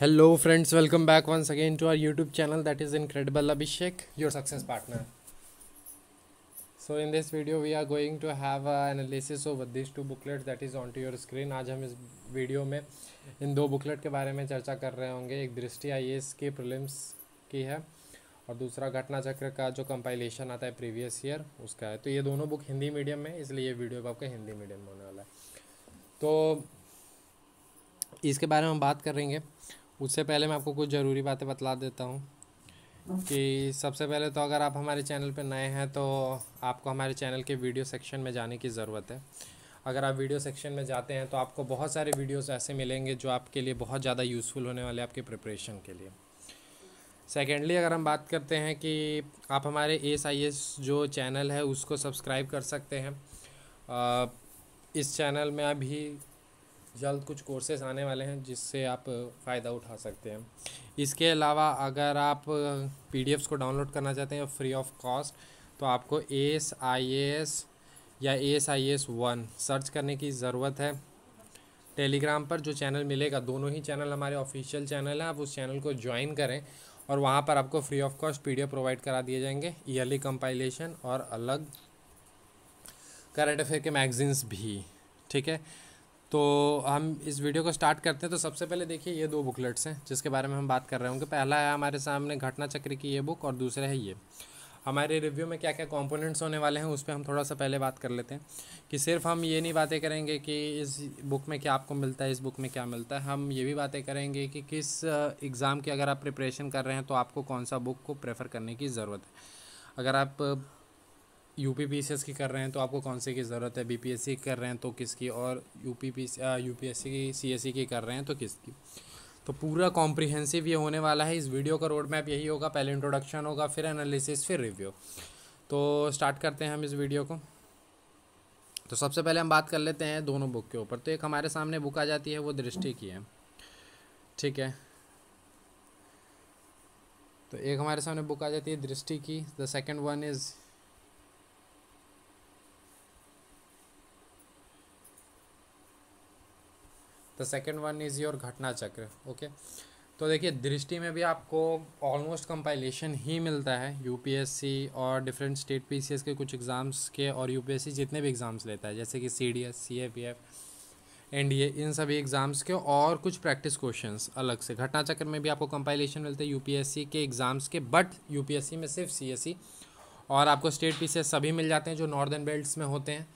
hello friends welcome back once again to our YouTube channel that is incredible Abhishek your success partner so in this video we are going to have analysis of this two booklet that is on to your screen आज हम इस video में इन दो booklet के बारे में चर्चा कर रहे होंगे एक दृष्टि आई ए के प्रिलिम्स की है और दूसरा घटना चक्र का जो कंपाइलेशन आता है प्रीवियस ईयर उसका है तो ये दोनों बुक हिंदी मीडियम में इसलिए ये वीडियो आपका हिंदी मीडियम में होने वाला है तो इसके बारे में हम बात करेंगे उससे पहले मैं आपको कुछ ज़रूरी बातें बतला देता हूँ कि सबसे पहले तो अगर आप हमारे चैनल पर नए हैं तो आपको हमारे चैनल के वीडियो सेक्शन में जाने की ज़रूरत है अगर आप वीडियो सेक्शन में जाते हैं तो आपको बहुत सारे वीडियोस ऐसे मिलेंगे जो आपके लिए बहुत ज़्यादा यूज़फुल होने वाले आपके प्रिपरेशन के लिए सेकेंडली अगर हम बात करते हैं कि आप हमारे एस आई एस जो चैनल है उसको सब्सक्राइब कर सकते हैं इस चैनल में अभी जल्द कुछ कोर्सेज आने वाले हैं जिससे आप फ़ायदा उठा सकते हैं इसके अलावा अगर आप पी को डाउनलोड करना चाहते हैं फ्री ऑफ कॉस्ट तो आपको एस आई एस या S I S one search करने की ज़रूरत है टेलीग्राम पर जो चैनल मिलेगा दोनों ही चैनल हमारे ऑफिशियल चैनल हैं आप उस चैनल को ज्वाइन करें और वहाँ पर आपको free of cost P provide करा दिए जाएंगे ईयरली कंपाइलेशन और अलग करंट अफेयर के मैगजीन्स भी ठीक है तो हम इस वीडियो को स्टार्ट करते हैं तो सबसे पहले देखिए ये दो बुकलेट्स हैं जिसके बारे में हम बात कर रहे होंगे पहला है हमारे सामने घटना चक्र की ये बुक और दूसरा है ये हमारे रिव्यू में क्या क्या कंपोनेंट्स होने वाले हैं उस पर हम थोड़ा सा पहले बात कर लेते हैं कि सिर्फ हम ये नहीं बातें करेंगे कि इस बुक में क्या आपको मिलता है इस बुक में क्या मिलता है हम ये भी बातें करेंगे कि किस एग्ज़ाम की अगर आप प्रिपरेशन कर रहे हैं तो आपको कौन सा बुक को प्रेफर करने की ज़रूरत है अगर आप यू पी पी की कर रहे हैं तो आपको कौन से की ज़रूरत है बी पी एस सी कर रहे हैं तो किसकी और U P P U P S C की सी एस सी की कर रहे हैं तो किसकी तो पूरा कॉम्प्रिहेंसिव ये होने वाला है इस वीडियो का रोड मैप यही होगा पहले इंट्रोडक्शन होगा फिर एनालिसिस फिर रिव्यू तो स्टार्ट करते हैं हम इस वीडियो को तो सबसे पहले हम बात कर लेते हैं दोनों बुक के ऊपर तो एक हमारे सामने बुक आ जाती है वो दृष्टि की है ठीक है तो एक हमारे सामने बुक आ जाती है दृष्टि की the second one is the second one is your घटना चक्र ओके तो देखिए दृष्टि में भी आपको ऑलमोस्ट कंपाइलेशन ही मिलता है यूपीएससी और डिफरेंट स्टेट पीसीएस के कुछ एग्ज़ाम्स के और यूपीएससी जितने भी एग्ज़ाम्स लेता है जैसे कि सीडीएस सीएपीएफ एनडीए इन सभी एग्ज़ाम्स के और कुछ प्रैक्टिस क्वेश्चंस अलग से घटना चक्र में भी आपको कंपाइलेशन मिलते हैं यूपीएससी के एग्ज़ाम्स के बट यूपीएससी में सिर्फ सी e और आपको स्टेट पी सभी मिल जाते हैं जो नॉर्दर्न बेल्ट्स में होते हैं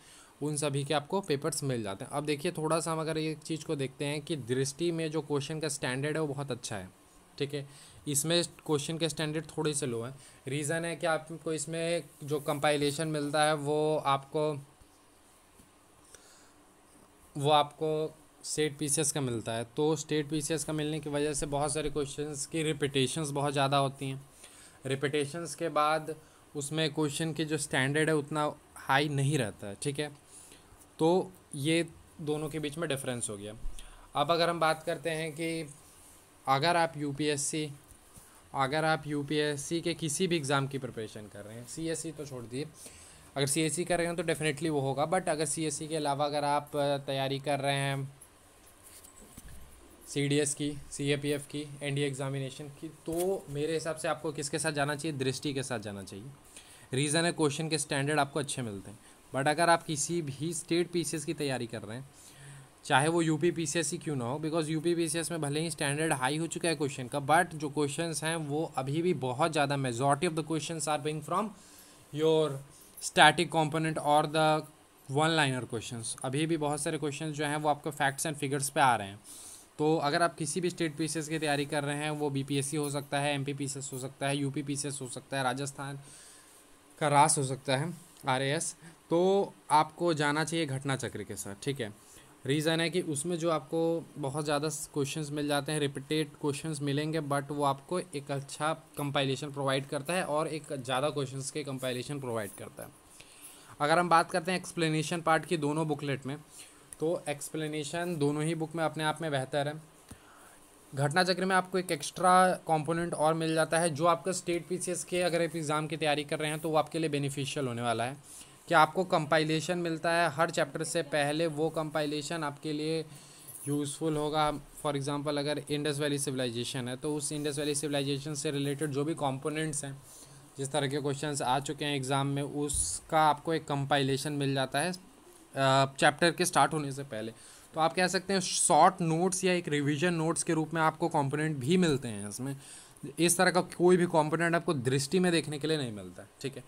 उन सभी के आपको पेपर्स मिल जाते हैं अब देखिए थोड़ा सा हम अगर एक चीज़ को देखते हैं कि दृष्टि में जो क्वेश्चन का स्टैंडर्ड है वो बहुत अच्छा है ठीक है इसमें क्वेश्चन के स्टैंडर्ड थोड़े से लो हैं रीज़न है कि आपको इसमें जो कंपाइलेशन मिलता है वो आपको वो आपको स्टेट पीसीएस का मिलता है तो स्टेट पीसीएस का मिलने की वजह से बहुत सारे क्वेश्चंस की रिपीटेशंस बहुत ज़्यादा होती हैं रिपीटेशंस के बाद उसमें क्वेश्चन की जो स्टैंडर्ड है उतना हाई नहीं रहता है ठीक है तो ये दोनों के बीच में डिफरेंस हो गया अब अगर हम बात करते हैं कि अगर आप यू अगर आप यू के किसी भी एग्ज़ाम की प्रिपरेशन कर रहे हैं सी e तो छोड़ दिए अगर सी e कर रहे हैं तो डेफिनेटली वो होगा बट अगर सी e के अलावा अगर आप तैयारी कर रहे हैं सी डी एस की सी ए पी एफ़ की एन डी एग्ज़ामिनेशन की तो मेरे हिसाब से आपको किसके साथ जाना चाहिए दृष्टि के साथ जाना चाहिए रीज़न है क्वेश्चन के स्टैंडर्ड आपको अच्छे मिलते हैं बट अगर आप किसी भी स्टेट पीसीएस की तैयारी कर रहे हैं चाहे वो यूपी पीसीएस ही क्यों ना हो बिकॉज यूपी पीसीएस में भले ही स्टैंडर्ड हाई हो चुका है क्वेश्चन का बट जो क्वेश्चन हैं वो अभी भी बहुत ज़्यादा majority of the question are being from your static component और द वन लाइनर क्वेश्चन अभी भी बहुत सारे क्वेश्चन जो हैं वो आपको फैक्ट्स एंड फिगर्स पे आ रहे हैं तो अगर आप किसी भी स्टेट पी की तैयारी कर रहे हैं वो बी हो सकता है एम पी हो सकता है यू पी हो सकता है राजस्थान का रास हो सकता है आर तो आपको जाना चाहिए घटना चक्र के साथ ठीक है रीज़न है कि उसमें जो आपको बहुत ज़्यादा क्वेश्चंस मिल जाते हैं रिपीटेड क्वेश्चंस मिलेंगे बट वो आपको एक अच्छा कंपाइलेशन प्रोवाइड करता है और एक ज़्यादा क्वेश्चंस के कंपाइलेशन प्रोवाइड करता है अगर हम बात करते हैं एक्सप्लेनेशन पार्ट की दोनों बुकलेट में तो एक्सप्लेनेशन दोनों ही बुक में अपने आप में बेहतर है घटना चक्र में आपको एक एक्स्ट्रा कॉम्पोनेंट और मिल जाता है जो आपका स्टेट पी के अगर आप एग्ज़ाम की तैयारी कर रहे हैं तो वो आपके लिए बेनिफिशियल होने वाला है कि आपको कंपाइलेशन मिलता है हर चैप्टर से पहले वो कंपाइलेशन आपके लिए यूज़फुल होगा फॉर एग्ज़ाम्पल अगर इंडस वैली सिविलाइजेशन है तो उस इंडस वैली सिविलाइजेशन से रिलेटेड जो भी कॉम्पोनेंट्स हैं जिस तरह के क्वेश्चंस आ चुके हैं एग्ज़ाम में उसका आपको एक कंपाइलेशन मिल जाता है चैप्टर के स्टार्ट होने से पहले तो आप कह सकते हैं शॉर्ट नोट्स या एक रिविजन नोट्स के रूप में आपको कॉम्पोनेंट भी मिलते हैं इसमें इस तरह का कोई भी कंपोनेंट आपको दृष्टि में देखने के लिए नहीं मिलता ठीक है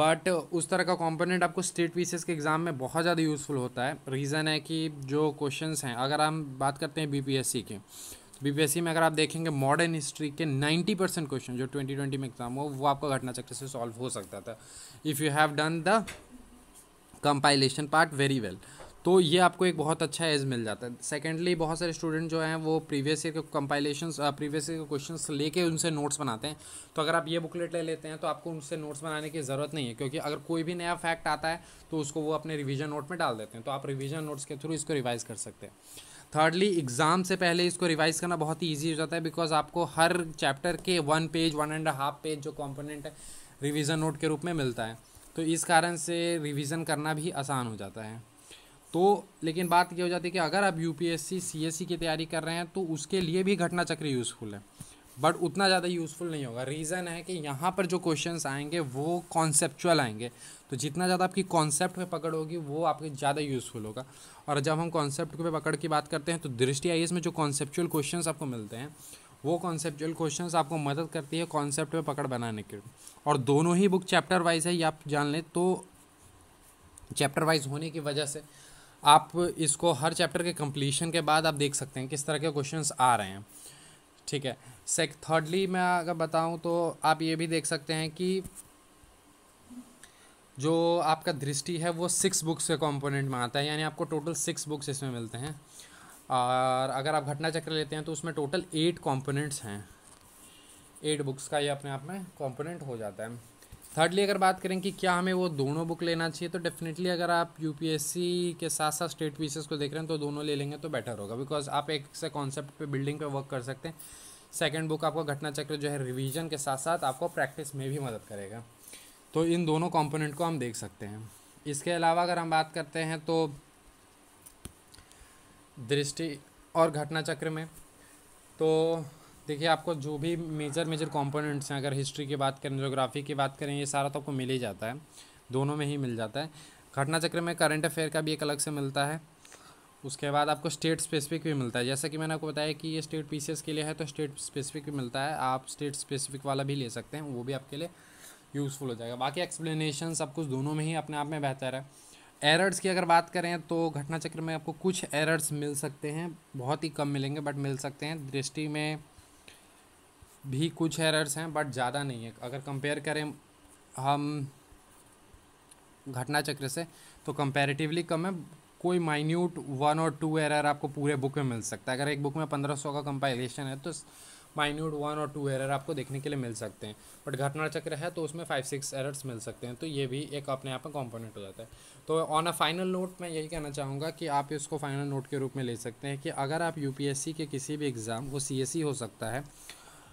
बट उस तरह का कंपोनेंट आपको स्टेट पीसेस के एग्ज़ाम में बहुत ज़्यादा यूज़फुल होता है रीज़न है कि जो क्वेश्चंस हैं अगर हम बात करते हैं बीपीएससी के बीपीएससी में अगर आप देखेंगे मॉडर्न हिस्ट्री के 90 परसेंट क्वेश्चन जो 2020 में एग्जाम हो वो आपका घटना चक्र से सॉल्व हो सकता था if you have done the compilation part very well तो ये आपको एक बहुत अच्छा एज मिल जाता है सेकेंडली बहुत सारे स्टूडेंट जो हैं वो प्रीवियस ईयर के कंपाइलेशन प्रीवियस ईयर के क्वेश्चन लेके उनसे नोट्स बनाते हैं तो अगर आप ये बुकलेट ले लेते हैं तो आपको उनसे नोट्स बनाने की ज़रूरत नहीं है क्योंकि अगर कोई भी नया फैक्ट आता है तो उसको वो अपने रिविजन नोट में डाल देते हैं तो आप रिविजन नोट्स के थ्रू इसको रिवाइज़ कर सकते हैं थर्डली एग्ज़ाम से पहले इसको रिवाइज़ करना बहुत ही ईजी हो जाता है बिकॉज आपको हर चैप्टर के one page one and half page जो कॉम्पोनेंट है रिविज़न नोट के रूप में मिलता है तो इस कारण से रिविज़न करना भी आसान हो जाता है तो लेकिन बात ये हो जाती है कि अगर आप यू पी एस सी की तैयारी कर रहे हैं तो उसके लिए भी घटना चक्र यूज़फुल है बट उतना ज़्यादा यूज़फुल नहीं होगा रीज़न है कि यहाँ पर जो क्वेश्चंस आएंगे वो कॉन्सेप्चुअल आएंगे तो जितना ज़्यादा आपकी कॉन्सेप्ट में पकड़ होगी वो आपके ज़्यादा यूज़फुल होगा और जब हम कॉन्सेप्ट पे पकड़ की बात करते हैं तो दृष्टि आई में जो कॉन्सेप्चुअल क्वेश्चन आपको मिलते हैं वो कॉन्सेप्चुअल क्वेश्चन आपको मदद करती है कॉन्सेप्ट पे पकड़ बनाने के और दोनों ही बुक चैप्टर वाइज है ये आप जान लें तो चैप्टर वाइज होने की वजह से आप इसको हर चैप्टर के कंप्लीशन के बाद आप देख सकते हैं किस तरह के क्वेश्चंस आ रहे हैं ठीक है सेक थर्डली मैं अगर बताऊं तो आप ये भी देख सकते हैं कि जो आपका दृष्टि है वो सिक्स बुक्स के कंपोनेंट में आता है यानी आपको टोटल सिक्स बुक्स इसमें मिलते हैं और अगर आप घटना चक्र लेते हैं तो उसमें टोटल एट कॉम्पोनेंट्स हैं एट बुक्स का ये अपने आप में कॉम्पोनेंट हो जाता है थर्डली अगर बात करें कि क्या हमें वो दोनों बुक लेना चाहिए तो डेफिनेटली अगर आप यू के साथ साथ स्टेट पीसेस को देख रहे हैं तो दोनों ले लेंगे तो बेटर होगा बिकॉज आप एक से कॉन्सेप्ट पे बिल्डिंग पे वर्क कर सकते हैं सेकेंड बुक आपका घटना चक्र जो है रिवीजन के साथ साथ आपको प्रैक्टिस में भी मदद करेगा तो इन दोनों कॉम्पोनेंट को हम देख सकते हैं इसके अलावा अगर हम बात करते हैं तो दृष्टि और घटना चक्र में तो देखिए आपको जो भी मेजर मेजर कंपोनेंट्स हैं अगर हिस्ट्री की बात करें जोग्राफी की बात करें ये सारा तो आपको मिल ही जाता है दोनों में ही मिल जाता है घटना चक्र में करंट अफेयर का भी एक अलग से मिलता है उसके बाद आपको स्टेट स्पेसिफिक भी मिलता है जैसा कि मैंने आपको बताया कि ये स्टेट पीसीएस के लिए है तो स्टेट स्पेसिफिक भी मिलता है आप स्टेट स्पेसिफिक वाला भी ले सकते हैं वो भी आपके लिए यूज़फुल हो जाएगा बाकी एक्सप्लेनेशन सब कुछ दोनों में ही अपने आप में बेहतर है एरर्स की अगर बात करें तो घटना चक्र में आपको कुछ एरर्स मिल सकते हैं बहुत ही कम मिलेंगे बट मिल सकते हैं दृष्टि में भी कुछ एरर्स हैं बट ज़्यादा नहीं है अगर कंपेयर करें हम घटना चक्र से तो कंपेरेटिवली कम है कोई माइन्यूट वन और टू एरर आपको पूरे बुक में मिल सकता है अगर एक बुक में पंद्रह सौ का कंपाइलेशन है तो माइन्यूट वन और टू एरर आपको देखने के लिए मिल सकते हैं बट घटना चक्र है तो उसमें फाइव सिक्स एरर्स मिल सकते हैं तो ये भी एक अपने आप में कॉम्पोनेंट हो जाता है तो ऑन अ फाइनल नोट मैं यही कहना चाहूँगा कि आप इसको फाइनल नोट के रूप में ले सकते हैं कि अगर आप यू के किसी भी एग्ज़ाम वो सी e हो सकता है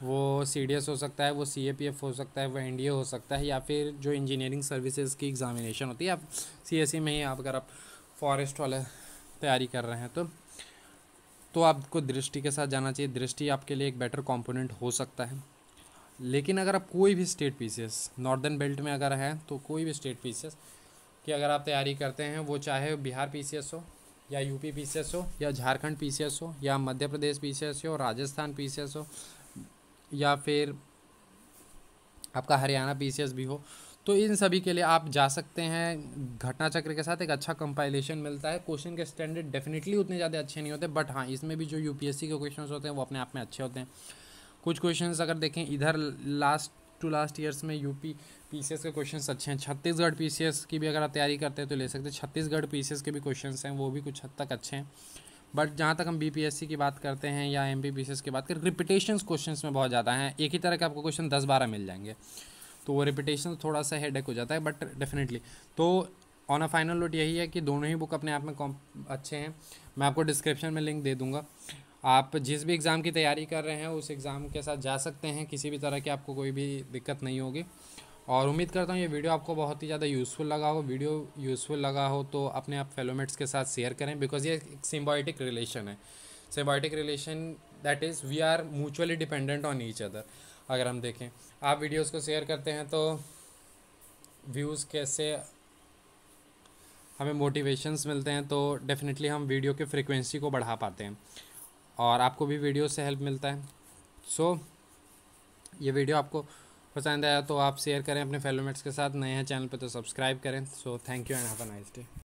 वो सी हो सकता है वो सी हो सकता है वो एन हो सकता है या फिर जो इंजीनियरिंग सर्विसेज की एग्ज़ामिनेशन होती है आप सी e में ही आप अगर आप फॉरेस्ट वाले तैयारी कर रहे हैं तो तो आपको दृष्टि के साथ जाना चाहिए दृष्टि आपके लिए एक बेटर कंपोनेंट हो सकता है लेकिन अगर आप कोई भी स्टेट पीसीएस नॉर्दर्न बेल्ट में अगर है तो कोई भी स्टेट पीसीएस की अगर आप तैयारी करते हैं वो चाहे बिहार पीसीएस हो या यूपी पीसीएस हो या झारखंड पीसीएस हो या मध्य प्रदेश पीसीएस हो राजस्थान पीसीएस हो या फिर आपका हरियाणा पी भी हो तो इन सभी के लिए आप जा सकते हैं घटना चक्र के साथ एक अच्छा कंपाइलेशन मिलता है क्वेश्चन के स्टैंडर्ड डेफिनेटली उतने ज़्यादा अच्छे नहीं होते बट हाँ इसमें भी जो यू के क्वेश्चन होते हैं वो अपने आप में अच्छे होते हैं कुछ क्वेश्चन अगर देखें इधर लास्ट टू लास्ट ईयर्स में यूपी पीसीएस के क्वेश्चंस अच्छे हैं छत्तीसगढ़ पीसीएस की भी अगर आप तैयारी करते हैं तो ले सकते हैं छत्तीसगढ़ पीसीएस के भी क्वेश्चंस हैं वो भी कुछ हद तक अच्छे हैं बट जहाँ तक हम बीपीएससी की बात करते हैं या एम बी की बात करें रिपीटेशन क्वेश्चन में बहुत ज़्यादा हैं एक ही तरह के आपको क्वेश्चन दस बारह मिल जाएंगे तो वो रिपीटेशन थोड़ा सा हेडेक हो जाता है बट डेफिनेटली तो ऑन अ फाइनल नोट यही है कि दोनों ही बुक अपने आप में अच्छे हैं मैं आपको डिस्क्रिप्शन में लिंक दे दूँगा आप जिस भी एग्ज़ाम की तैयारी कर रहे हैं उस एग्ज़ाम के साथ जा सकते हैं किसी भी तरह की आपको कोई भी दिक्कत नहीं होगी और उम्मीद करता हूँ ये वीडियो आपको बहुत ही ज़्यादा यूज़फुल लगा हो वीडियो यूज़फुल लगा हो तो अपने आप फेलोमेट्स के साथ शेयर करें बिकॉज ये एक सिम्बॉयटिक रिलेशन है symbiotic relation that is we are mutually dependent on each other अगर हम देखें आप वीडियोज़ को शेयर करते हैं तो व्यूज़ कैसे हमें मोटिवेशंस मिलते हैं तो डेफिनेटली हम वीडियो के फ्रिक्वेंसी को बढ़ा पाते हैं और आपको भी वीडियो से हेल्प मिलता है सो so, ये वीडियो आपको पसंद आया तो आप शेयर करें अपने फेलोमेट्स के साथ नए हैं चैनल पर तो सब्सक्राइब करें so thank you and have a nice day